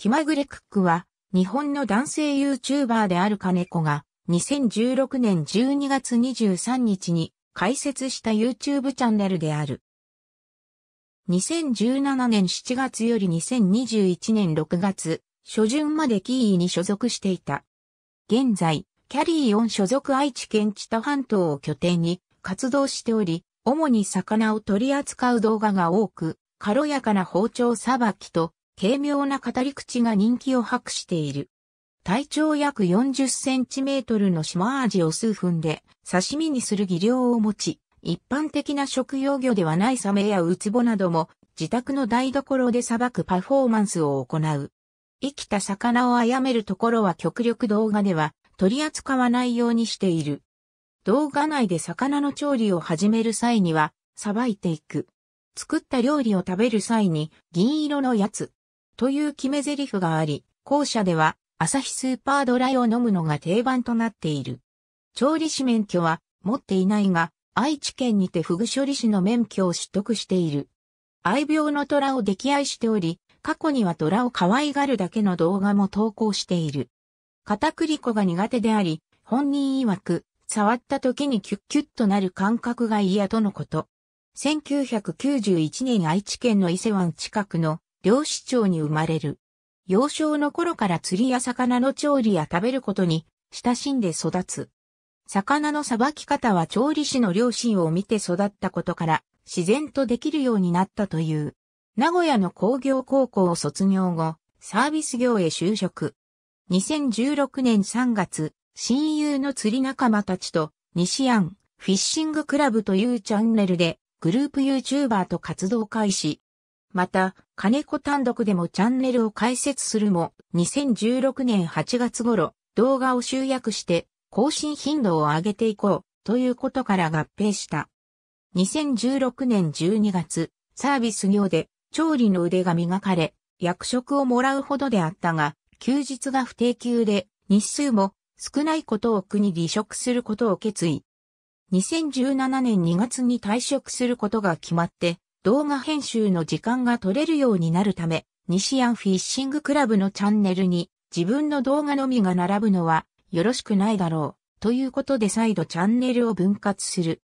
気まぐれクックは、日本の男性 YouTuber である金子が、2016年12月23日に開設した YouTube チャンネルである。2017年7月より2021年6月、初旬までキーに所属していた。現在、キャリーオン所属愛知県知多半島を拠点に活動しており、主に魚を取り扱う動画が多く、軽やかな包丁さばきと軽妙な語り口が人気を博している。体長約40センチメートルの島アジを数分で刺身にする技量を持ち、一般的な食用魚ではないサメやウツボなども自宅の台所で捌くパフォーマンスを行う。生きた魚を殺めるところは極力動画では取り扱わないようにしている。動画内で魚の調理を始める際には、さばいていく。作った料理を食べる際に、銀色のやつ、という決め台詞があり、校舎では朝日スーパードライを飲むのが定番となっている。調理師免許は持っていないが、愛知県にてフグ処理師の免許を取得している。愛病の虎を溺愛しており、過去には虎を可愛がるだけの動画も投稿している。片栗粉が苦手であり、本人曰く、触った時にキュッキュッとなる感覚が嫌とのこと。1991年愛知県の伊勢湾近くの漁師町に生まれる。幼少の頃から釣りや魚の調理や食べることに親しんで育つ。魚のさばき方は調理師の両親を見て育ったことから自然とできるようになったという。名古屋の工業高校を卒業後、サービス業へ就職。2016年3月、親友の釣り仲間たちと西安フィッシングクラブというチャンネルでグループ YouTuber と活動開始。また、金子単独でもチャンネルを開設するも、2016年8月頃、動画を集約して、更新頻度を上げていこう、ということから合併した。2016年12月、サービス業で、調理の腕が磨かれ、役職をもらうほどであったが、休日が不定休で、日数も少ないことを苦に離職することを決意。2017年2月に退職することが決まって、動画編集の時間が取れるようになるため、西ンフィッシングクラブのチャンネルに自分の動画のみが並ぶのはよろしくないだろう。ということで再度チャンネルを分割する。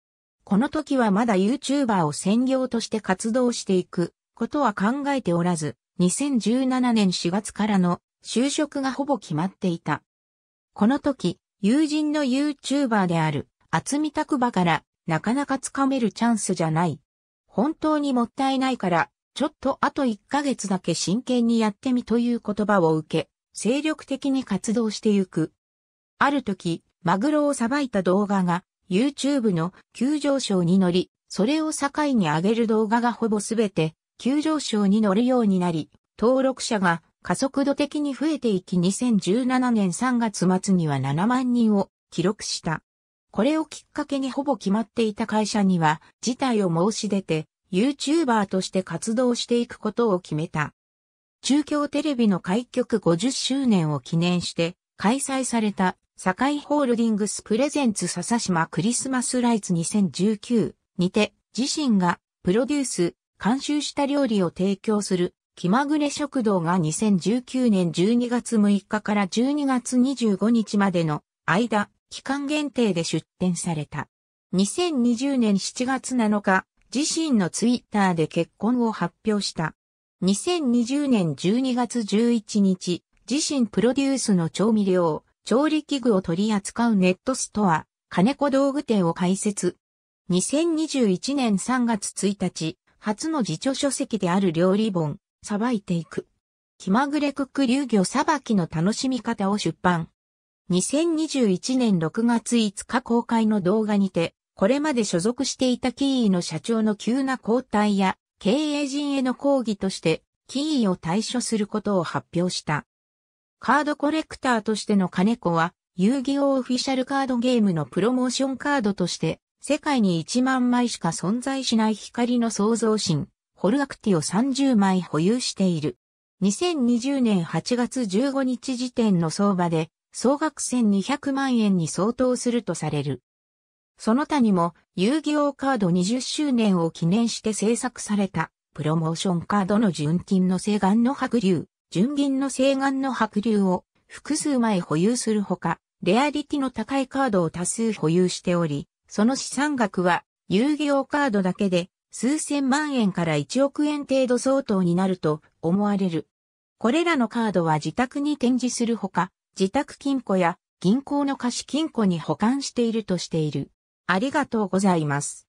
この時はまだ YouTuber を専業として活動していくことは考えておらず、2017年4月からの就職がほぼ決まっていた。この時、友人の YouTuber である厚見拓馬からなかなかつかめるチャンスじゃない本当にもったいないから、ちょっとあと1ヶ月だけ真剣にやってみという言葉を受け、精力的に活動してゆく。ある時、マグロをさばいた動画が YouTube の急上昇に乗り、それを境に上げる動画がほぼすべて急上昇に乗るようになり、登録者が加速度的に増えていき2017年3月末には7万人を記録した。これをきっかけにほぼ決まっていた会社には、事態を申し出て、YouTuber として活動していくことを決めた。中京テレビの開局50周年を記念して、開催された、堺ホールディングスプレゼンツ笹島クリスマスライツ2019にて、自身がプロデュース、監修した料理を提供する気まぐれ食堂が2019年12月6日から12月25日までの間、期間限定で出展された。2020年7月7日、自身のツイッターで結婚を発表した。2020年12月11日、自身プロデュースの調味料、調理器具を取り扱うネットストア、金子道具店を開設。2021年3月1日、初の自著書籍である料理本、さばいていく。気まぐれクック流魚さばきの楽しみ方を出版。2021年6月5日公開の動画にて、これまで所属していたキーイの社長の急な交代や経営陣への抗議としてキーイを退所することを発表した。カードコレクターとしての金子は遊戯王オフィシャルカードゲームのプロモーションカードとして世界に1万枚しか存在しない光の創造神、ホルアクティを30枚保有している。2020年8月15日時点の相場で総額1200万円に相当するとされる。その他にも、遊戯王カード20周年を記念して制作された、プロモーションカードの純金の青眼の白竜、純銀の青眼の白竜を複数枚保有するほか、レアリティの高いカードを多数保有しており、その資産額は、遊戯王カードだけで、数千万円から1億円程度相当になると思われる。これらのカードは自宅に展示するほか、自宅金庫や銀行の貸金庫に保管しているとしている。ありがとうございます。